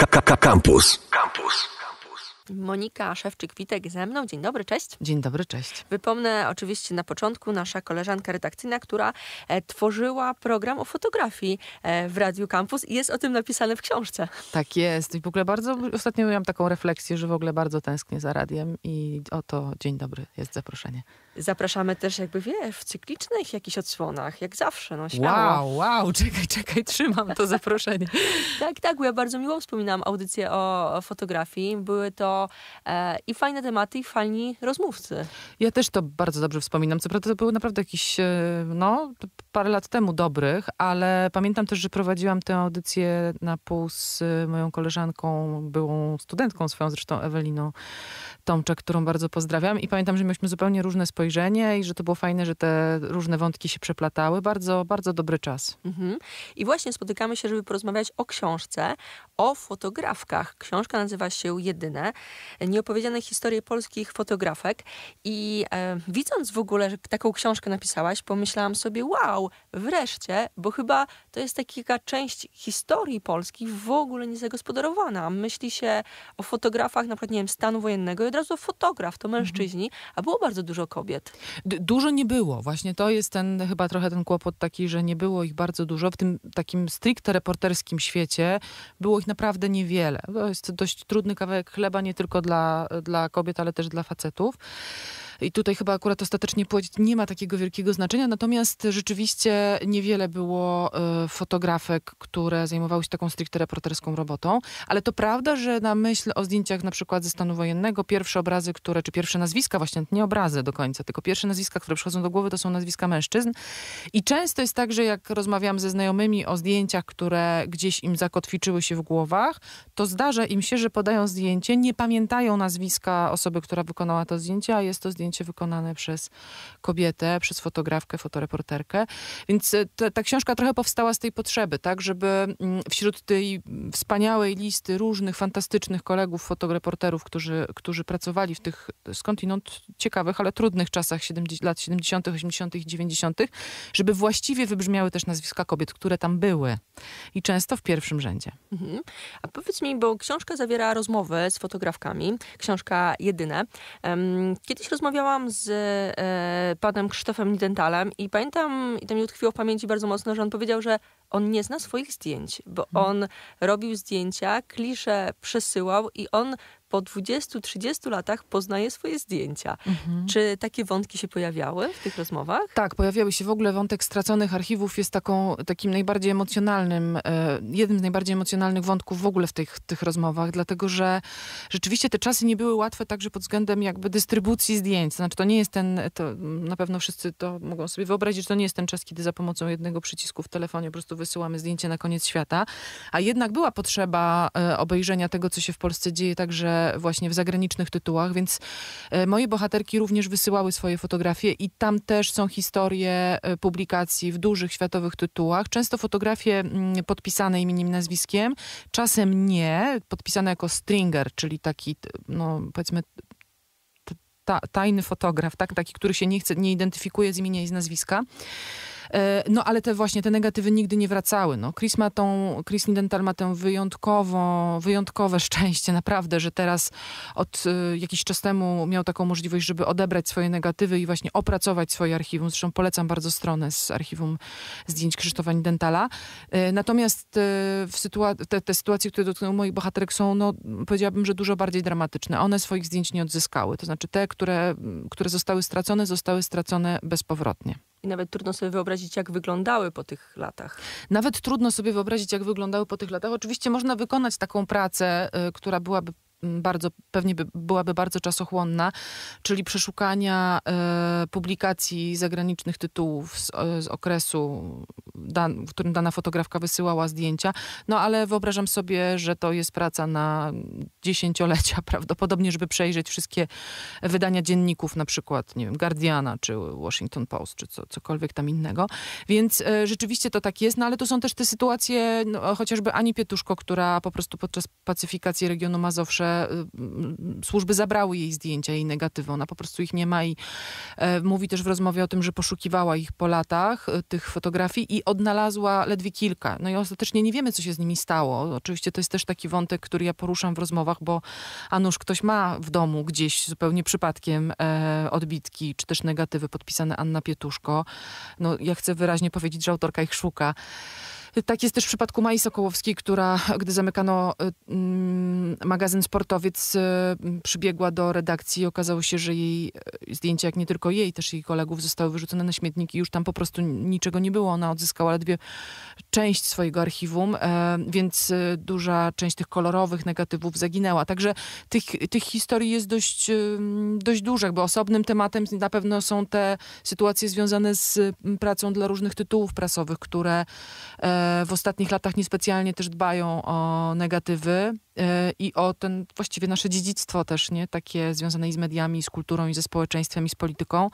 KKK Campus. Campus. Monika Szewczyk-Witek ze mną. Dzień dobry, cześć. Dzień dobry, cześć. Wypomnę oczywiście na początku nasza koleżanka redakcyjna, która e, tworzyła program o fotografii e, w Radiu Campus i jest o tym napisane w książce. Tak jest. I w ogóle bardzo, ostatnio miałam taką refleksję, że w ogóle bardzo tęsknię za radiem i oto dzień dobry, jest zaproszenie. Zapraszamy też jakby, wiesz, w cyklicznych jakichś odsłonach, jak zawsze, no śmiało. Wow, wow, czekaj, czekaj, trzymam to zaproszenie. tak, tak, bo ja bardzo miło wspominam audycję o fotografii. Były to e, i fajne tematy, i fajni rozmówcy. Ja też to bardzo dobrze wspominam. Co prawda to były naprawdę jakieś e, no, parę lat temu dobrych, ale pamiętam też, że prowadziłam tę audycję na pół z e, moją koleżanką, byłą studentką swoją zresztą, Eweliną Tomczak, którą bardzo pozdrawiam i pamiętam, że mieliśmy zupełnie różne spotkania spojrzenie i że to było fajne, że te różne wątki się przeplatały. Bardzo, bardzo dobry czas. Mhm. I właśnie spotykamy się, żeby porozmawiać o książce, o fotografkach. Książka nazywa się Jedyne. Nieopowiedziane historie polskich fotografek. I e, widząc w ogóle, że taką książkę napisałaś, pomyślałam sobie, wow, wreszcie, bo chyba to jest taka część historii Polski w ogóle niezagospodarowana. Myśli się o fotografach, na przykład, nie wiem, stanu wojennego i od razu fotograf to mężczyźni, mhm. a było bardzo dużo kobiet kobiet. dużo nie było. Właśnie to jest ten chyba trochę ten kłopot taki, że nie było ich bardzo dużo. W tym takim stricte reporterskim świecie było ich naprawdę niewiele. To jest dość trudny kawałek chleba nie tylko dla, dla kobiet, ale też dla facetów. I tutaj chyba akurat ostatecznie płeć nie ma takiego wielkiego znaczenia, natomiast rzeczywiście niewiele było e, fotografek, które zajmowały się taką stricte reporterską robotą, ale to prawda, że na myśl o zdjęciach na przykład ze stanu wojennego, pierwsze obrazy, które, czy pierwsze nazwiska właśnie, nie obrazy do końca, tylko pierwsze nazwiska, które przychodzą do głowy, to są nazwiska mężczyzn. I często jest tak, że jak rozmawiam ze znajomymi o zdjęciach, które gdzieś im zakotwiczyły się w głowach, to zdarza im się, że podają zdjęcie, nie pamiętają nazwiska osoby, która wykonała to zdjęcie, a jest to zdjęcie zdjęcie wykonane przez kobietę, przez fotografkę, fotoreporterkę. Więc e, ta, ta książka trochę powstała z tej potrzeby, tak, żeby mm, wśród tej wspaniałej listy różnych fantastycznych kolegów fotoreporterów, którzy, którzy pracowali w tych skądinąd ciekawych, ale trudnych czasach 70, lat 70., 80. i 90., żeby właściwie wybrzmiały też nazwiska kobiet, które tam były i często w pierwszym rzędzie. Mhm. A powiedz mi, bo książka zawiera rozmowy z fotografkami, książka jedyne. Kiedyś rozmawiałam rozmawiałam z e, panem Krzysztofem Nidentalem i pamiętam, i to mi utkwiło w pamięci bardzo mocno, że on powiedział, że on nie zna swoich zdjęć, bo mhm. on robił zdjęcia, klisze przesyłał i on po 20-30 latach poznaje swoje zdjęcia. Mhm. Czy takie wątki się pojawiały w tych rozmowach? Tak, pojawiały się w ogóle wątek straconych archiwów jest taką, takim najbardziej emocjonalnym, e, jednym z najbardziej emocjonalnych wątków w ogóle w tych, tych rozmowach, dlatego że rzeczywiście te czasy nie były łatwe także pod względem jakby dystrybucji zdjęć. Znaczy to nie jest ten, to na pewno wszyscy to mogą sobie wyobrazić, że to nie jest ten czas, kiedy za pomocą jednego przycisku w telefonie po prostu wysyłamy zdjęcie na koniec świata, a jednak była potrzeba e, obejrzenia tego, co się w Polsce dzieje, także właśnie w zagranicznych tytułach, więc e, moje bohaterki również wysyłały swoje fotografie i tam też są historie e, publikacji w dużych światowych tytułach. Często fotografie mm, podpisane imieniem i nazwiskiem, czasem nie, podpisane jako stringer, czyli taki, no powiedzmy, ta, tajny fotograf, tak? taki, który się nie, chce, nie identyfikuje z imienia i z nazwiska. E, no ale te właśnie, te negatywy nigdy nie wracały. No, Chris ma tą, Chris Nidental ma tę wyjątkowo, wyjątkowe szczęście, naprawdę, że teraz od e, jakiś czas temu miał taką możliwość, żeby odebrać swoje negatywy i właśnie opracować swoje archiwum. Zresztą polecam bardzo stronę z archiwum zdjęć Krzysztofa Nidentala. E, natomiast w sytua- te, te sytuacje, które dotknęły moich bohaterek są, no powiedziałabym, że dużo bardziej dramatyczne. One swoich zdjęć nie odzyskały. To znaczy te, które, które zostały stracone, zostały stracone bezpowrotnie. I nawet trudno sobie wyobrazić, jak wyglądały po tych latach. Nawet trudno sobie wyobrazić, jak wyglądały po tych latach. Oczywiście można wykonać taką pracę, y, która byłaby bardzo, pewnie by, byłaby bardzo czasochłonna, czyli przeszukania e, publikacji zagranicznych tytułów z, e, z okresu, w którym dana fotografka wysyłała zdjęcia. No ale wyobrażam sobie, że to jest praca na dziesięciolecia prawdopodobnie, żeby przejrzeć wszystkie wydania dzienników, na przykład, nie wiem, Guardiana czy Washington Post, czy co, cokolwiek tam innego. Więc e, rzeczywiście to tak jest, no ale tu są też te sytuacje, no, chociażby Ani Pietuszko, która po prostu podczas pacyfikacji regionu Mazowsze Y, służby zabrały jej zdjęcia, jej negatywy. Ona po prostu ich nie ma i e, mówi też w rozmowie o tym, że poszukiwała ich po latach, e, tych fotografii i odnalazła ledwie kilka. No i ostatecznie nie wiemy, co się z nimi stało. Oczywiście to jest też taki wątek, który ja poruszam w rozmowach, bo a nuż ktoś ma w domu gdzieś zupełnie przypadkiem e, odbitki czy też negatywy podpisane Anna Pietuszko. No ja chcę wyraźnie powiedzieć, że autorka ich szuka. Tak jest też w przypadku Mai Sokołowskiej, która, gdy zamykano y, mm, magazyn Sportowiec, y, przybiegła do redakcji i okazało się, że jej y, zdjęcia, jak nie tylko jej, też jej kolegów, zostały wyrzucone na śmietnik i już tam po prostu niczego nie było. Ona odzyskała ledwie część swojego archiwum, e, więc duża część tych kolorowych negatywów zaginęła. Także tych, tych historii jest dość, dość dużo, bo osobnym tematem na pewno są te sytuacje związane z mm, pracą dla różnych tytułów prasowych, które e, w ostatnich latach niespecjalnie też dbają o negatywy e, i o ten właściwie nasze dziedzictwo też, nie? Takie związane z mediami, z kulturą i ze społeczeństwem i z polityką.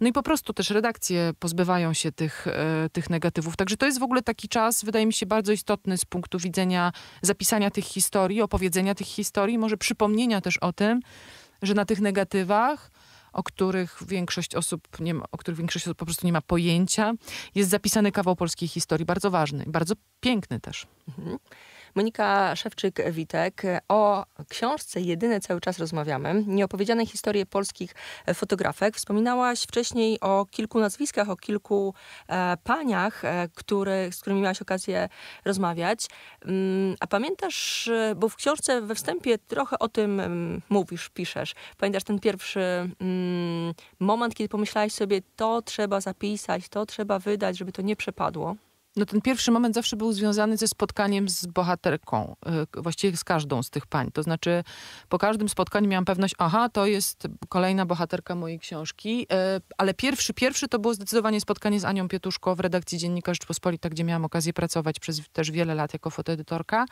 No i po prostu też redakcje pozbywają się tych, e, tych negatywów. Także to jest w ogóle taki czas, wydaje mi się, bardzo istotny z punktu widzenia zapisania tych historii, opowiedzenia tych historii, może przypomnienia też o tym, że na tych negatywach o których większość osób nie ma, o których większość osób po prostu nie ma pojęcia. Jest zapisany kawał polskiej historii, bardzo ważny, bardzo piękny też. Mhm. Monika Szewczyk-Witek. O książce jedyne cały czas rozmawiamy. Nieopowiedziane historie polskich e, fotografek. Wspominałaś wcześniej o kilku nazwiskach, o kilku e, paniach, e, który, z którymi miałaś okazję rozmawiać. Mm, a pamiętasz, e, bo w książce we wstępie trochę o tym mm, mówisz, piszesz. Pamiętasz ten pierwszy mm, moment, kiedy pomyślałaś sobie, to trzeba zapisać, to trzeba wydać, żeby to nie przepadło? No ten pierwszy moment zawsze był związany ze spotkaniem z bohaterką, y, właściwie z każdą z tych pań. To znaczy po każdym spotkaniu miałam pewność, aha, to jest kolejna bohaterka mojej książki, y, ale pierwszy, pierwszy to było zdecydowanie spotkanie z Anią Pietuszko w redakcji Dziennika Rzeczpospolita, tak, gdzie miałam okazję pracować przez też wiele lat jako fotoedytorka.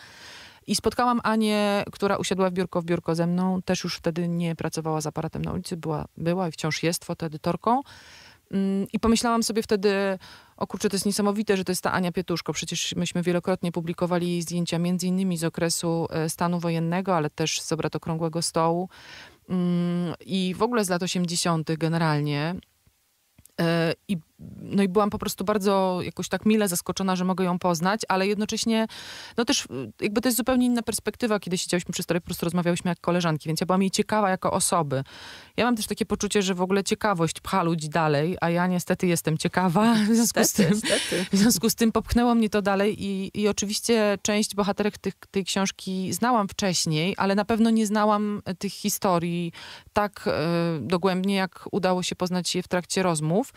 I spotkałam Anię, która usiadła w biurko w biurko ze mną, też już wtedy nie pracowała z aparatem na ulicy, była, była i wciąż jest fotoedytorką. Mm, I pomyślałam sobie wtedy, o kurczę, to jest niesamowite, że to jest ta Ania Pietuszko. Przecież myśmy wielokrotnie publikowali zdjęcia między innymi z okresu e, stanu wojennego, ale też z obrad okrągłego stołu. Mm, I w ogóle z lat 80. generalnie E, I, no i byłam po prostu bardzo jakoś tak mile zaskoczona, że mogę ją poznać, ale jednocześnie, no też y, jakby to jest zupełnie inna perspektywa, kiedy siedziałyśmy przy stole, po prostu rozmawiałyśmy jak koleżanki, więc ja byłam jej ciekawa jako osoby. Ja mam też takie poczucie, że w ogóle ciekawość pcha ludzi dalej, a ja niestety jestem ciekawa, w związku, z, tym, w związku z tym popchnęło mnie to dalej i, i oczywiście część bohaterek tych, tej książki znałam wcześniej, ale na pewno nie znałam e, tych historii tak e, dogłębnie, jak udało się poznać je w trakcie rozmów.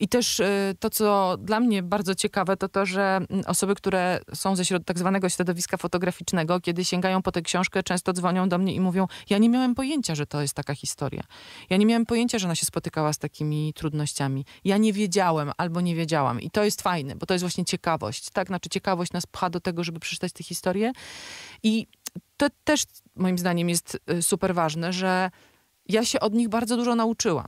I też y, to, co dla mnie bardzo ciekawe, to to, że mm, osoby, które są ze środ- tak zwanego środowiska fotograficznego, kiedy sięgają po tę książkę, często dzwonią do mnie i mówią: Ja nie miałem pojęcia, że to jest taka historia. Ja nie miałem pojęcia, że ona się spotykała z takimi trudnościami. Ja nie wiedziałem albo nie wiedziałam. I to jest fajne, bo to jest właśnie ciekawość. Tak, znaczy ciekawość nas pcha do tego, żeby przeczytać te historie. I to też moim zdaniem jest y, super ważne, że ja się od nich bardzo dużo nauczyłam.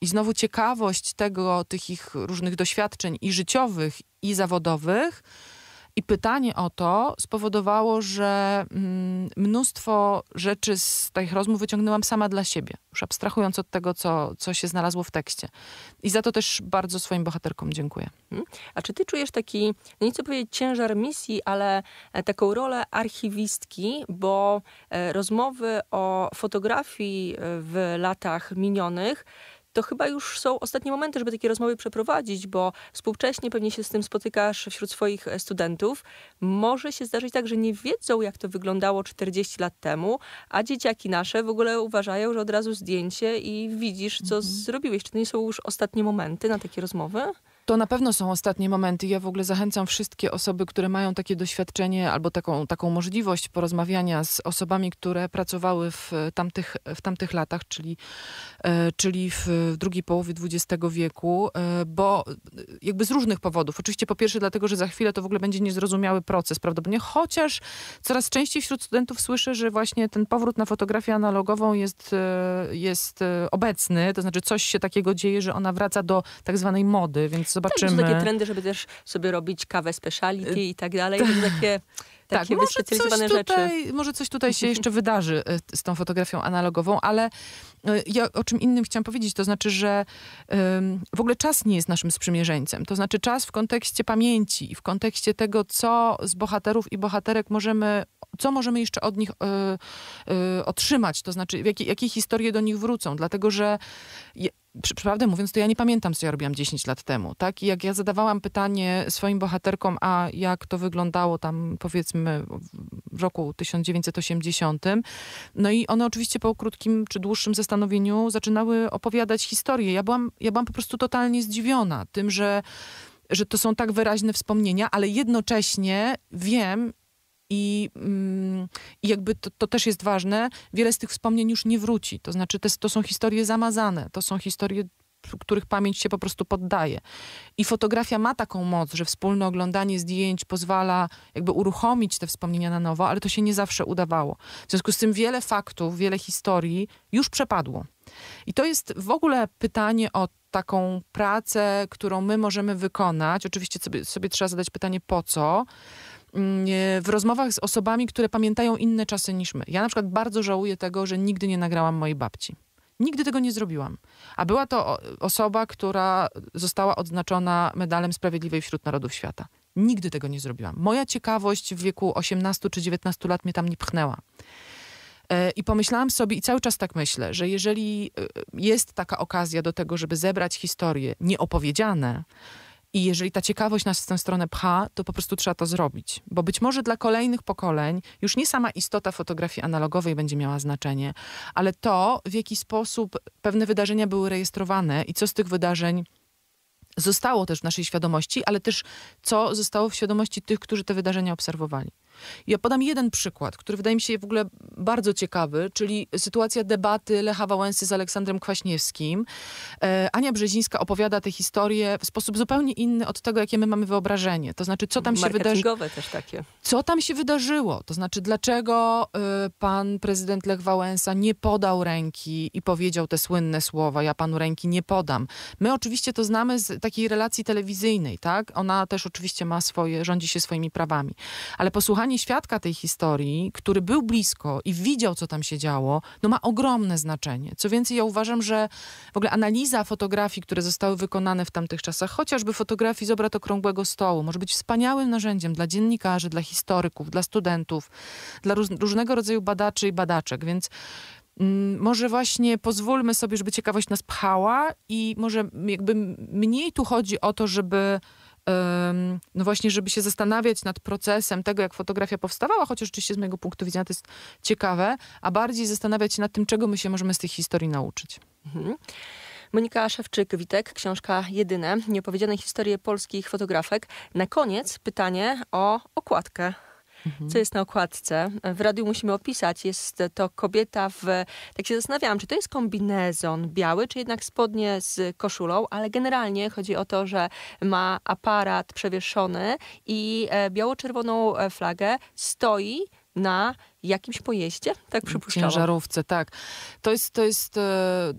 I znowu ciekawość tego, tych ich różnych doświadczeń i życiowych, i zawodowych, i pytanie o to spowodowało, że mm, mnóstwo rzeczy z tych tak rozmów wyciągnęłam sama dla siebie, już abstrahując od tego, co, co się znalazło w tekście. I za to też bardzo swoim bohaterkom dziękuję. Mhm. A czy ty czujesz taki, no nie chcę powiedzieć ciężar misji, ale e, taką rolę archiwistki, bo e, rozmowy o fotografii e, w latach minionych to chyba już są ostatnie momenty, żeby takie rozmowy przeprowadzić, bo współcześnie pewnie się z tym spotykasz wśród swoich e, studentów. Może się zdarzyć tak, że nie wiedzą, jak to wyglądało 40 lat temu, a dzieciaki nasze w ogóle uważają, że od razu zdjęcie i widzisz, co mhm. zrobiłeś. Czy to nie są już ostatnie momenty na takie rozmowy? To na pewno są ostatnie momenty. Ja w ogóle zachęcam wszystkie osoby, które mają takie doświadczenie albo taką, taką możliwość porozmawiania z osobami, które pracowały w e, tamtych, w tamtych latach, czyli, e, czyli w drugiej połowie XX wieku, e, bo jakby z różnych powodów. Oczywiście po pierwsze dlatego, że za chwilę to w ogóle będzie niezrozumiały proces prawdopodobnie, chociaż coraz częściej wśród studentów słyszę, że właśnie ten powrót na fotografię analogową jest, jest obecny, to znaczy coś się takiego dzieje, że ona wraca do tak zwanej mody, więc tak, zobaczymy. Tak, takie trendy, żeby też sobie robić kawę speciality y, i tak dalej. To takie takie tak, może coś tutaj, rzeczy. Może coś tutaj się jeszcze wydarzy y, z tą fotografią analogową, ale y, ja o czym innym chciałam powiedzieć, to znaczy, że w ogóle czas nie jest naszym sprzymierzeńcem. To znaczy czas w kontekście pamięci, w kontekście tego, co z bohaterów i bohaterek możemy, co możemy jeszcze od nich otrzymać, to znaczy jakie, jakie historie do nich wrócą, dlatego, że prawdę mówiąc, to ja nie pamiętam, co ja robiłam 10 lat temu, tak? I jak ja zadawałam pytanie swoim bohaterkom, a jak to wyglądało tam, powiedzmy, w roku 1980, no i one oczywiście po krótkim czy dłuższym zastanowieniu zaczynały opowiadać historię. Ja byłam, ja byłam po prostu totalnie zdziwiona tym, że że to są tak wyraźne wspomnienia, ale jednocześnie wiem, i, mm, i jakby to, to, też jest ważne, wiele z tych wspomnień już nie wróci. To znaczy, to, to są historie zamazane, to są historie których pamięć się po prostu poddaje. I fotografia ma taką moc, że wspólne oglądanie zdjęć pozwala jakby uruchomić te wspomnienia na nowo, ale to się nie zawsze udawało. W związku z tym wiele faktów, wiele historii już przepadło. I to jest w ogóle pytanie o taką pracę, którą my możemy wykonać. Oczywiście sobie, sobie trzeba zadać pytanie po co, Mm, e, w rozmowach z osobami, które pamiętają inne czasy niż my. Ja na przykład bardzo żałuję tego, że nigdy nie nagrałam mojej babci. Nigdy tego nie zrobiłam. A była to osoba, która została odznaczona medalem Sprawiedliwej wśród Narodów Świata. Nigdy tego nie zrobiłam. Moja ciekawość w wieku 18 czy 19 lat mnie tam nie pchnęła. E, I pomyślałam sobie, i cały czas tak myślę, że jeżeli e, jest taka okazja do tego, żeby zebrać historie nieopowiedziane, i jeżeli ta ciekawość nas w tę stronę pcha, to po prostu trzeba to zrobić. Bo być może dla kolejnych pokoleń już nie sama istota fotografii analogowej będzie miała znaczenie, ale to, w jaki sposób pewne wydarzenia były rejestrowane i co z tych wydarzeń zostało też w naszej świadomości, ale też co zostało w świadomości tych, którzy te wydarzenia obserwowali. Ja podam jeden przykład, który wydaje mi się w ogóle bardzo ciekawy, czyli sytuacja debaty Lecha Wałęsy z Aleksandrem Kwaśniewskim. E, Ania Brzezińska opowiada tę historię w sposób zupełnie inny od tego, jakie my mamy wyobrażenie. To znaczy, co tam się wydarzyło. też takie. Co tam się wydarzyło? To znaczy, dlaczego e, pan prezydent Lech Wałęsa nie podał ręki i powiedział te słynne słowa, ja panu ręki nie podam. My oczywiście to znamy z takiej relacji telewizyjnej, tak? Ona też oczywiście ma swoje, rządzi się swoimi prawami. Ale posłuchajmy zdanie świadka tej historii, który był blisko i widział, co tam się działo, no ma ogromne znaczenie. Co więcej, ja uważam, że w ogóle analiza fotografii, które zostały wykonane w tamtych czasach, chociażby fotografii z obrad okrągłego stołu, może być wspaniałym narzędziem dla dziennikarzy, dla historyków, dla studentów, dla różnego rodzaju badaczy i badaczek, więc mm, może właśnie pozwólmy sobie, żeby ciekawość nas pchała i może jakby mniej tu chodzi o to, żeby no właśnie, żeby się zastanawiać nad procesem tego, jak fotografia powstawała, chociaż oczywiście z mojego punktu widzenia to jest ciekawe, a bardziej zastanawiać się nad tym, czego my się możemy z tych historii nauczyć. Mhm. Monika Szewczyk-Witek, książka Jedyne, nieopowiedziane historie polskich fotografek. Na koniec pytanie o okładkę Mhm. co jest na okładce. W radiu musimy opisać. Jest to kobieta w... Tak się zastanawiałam, czy to jest kombinezon biały, czy jednak spodnie z koszulą, ale generalnie chodzi o to, że ma aparat przewieszony i e, biało-czerwoną e, flagę stoi na jakimś pojeździe, tak przypuszczałam. Ciężarówce, tak. To jest, to jest e,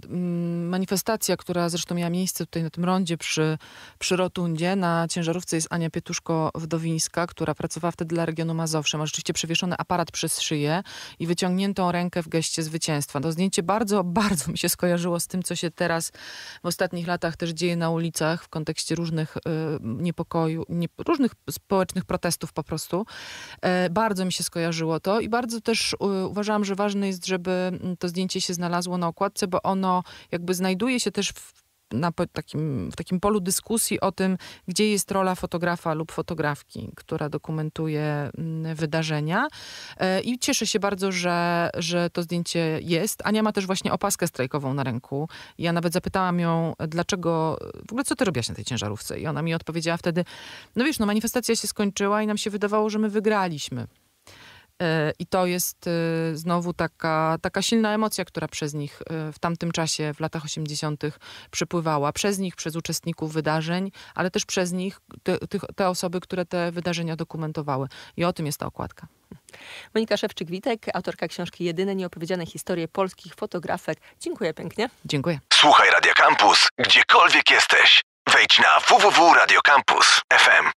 manifestacja, która zresztą miała miejsce tutaj na tym rondzie przy, przy Rotundzie. Na ciężarówce jest Ania Pietuszko-Wdowińska, która pracowała wtedy dla regionu Mazowsze. Ma rzeczywiście przewieszony aparat przez szyję i wyciągniętą rękę w geście zwycięstwa. To zdjęcie bardzo, bardzo mi się skojarzyło z tym, co się teraz w ostatnich latach też dzieje na ulicach w kontekście różnych e, niepokoju, nie, różnych społecznych protestów po prostu. E, bardzo mi się skojarzyło to i bardzo bardzo też y, uważałam, że ważne jest, żeby mm, to zdjęcie się znalazło na okładce, bo ono jakby znajduje się też w na takim, w takim polu dyskusji o tym, gdzie jest rola fotografa lub fotografki, która dokumentuje mm, wydarzenia. E, I cieszę się bardzo, że, że to zdjęcie jest. Ania ma też właśnie opaskę strajkową na ręku. Ja nawet zapytałam ją, dlaczego, w ogóle co ty robiłaś na tej ciężarówce? I ona mi odpowiedziała wtedy, no wiesz, no manifestacja się skończyła i nam się wydawało, że my wygraliśmy. I to jest y, znowu taka, taka silna emocja, która przez nich y, w tamtym czasie, w latach 80., przypływała. Przez nich, przez uczestników wydarzeń, ale też przez nich, te, te osoby, które te wydarzenia dokumentowały. I o tym jest ta okładka. Monika Szewczyk-Witek, autorka książki Jedyne nieopowiedziane historie polskich fotografek. Dziękuję pięknie. Dziękuję. Słuchaj Radio Campus, gdziekolwiek jesteś. Wejdź na www.radiocampus.fm.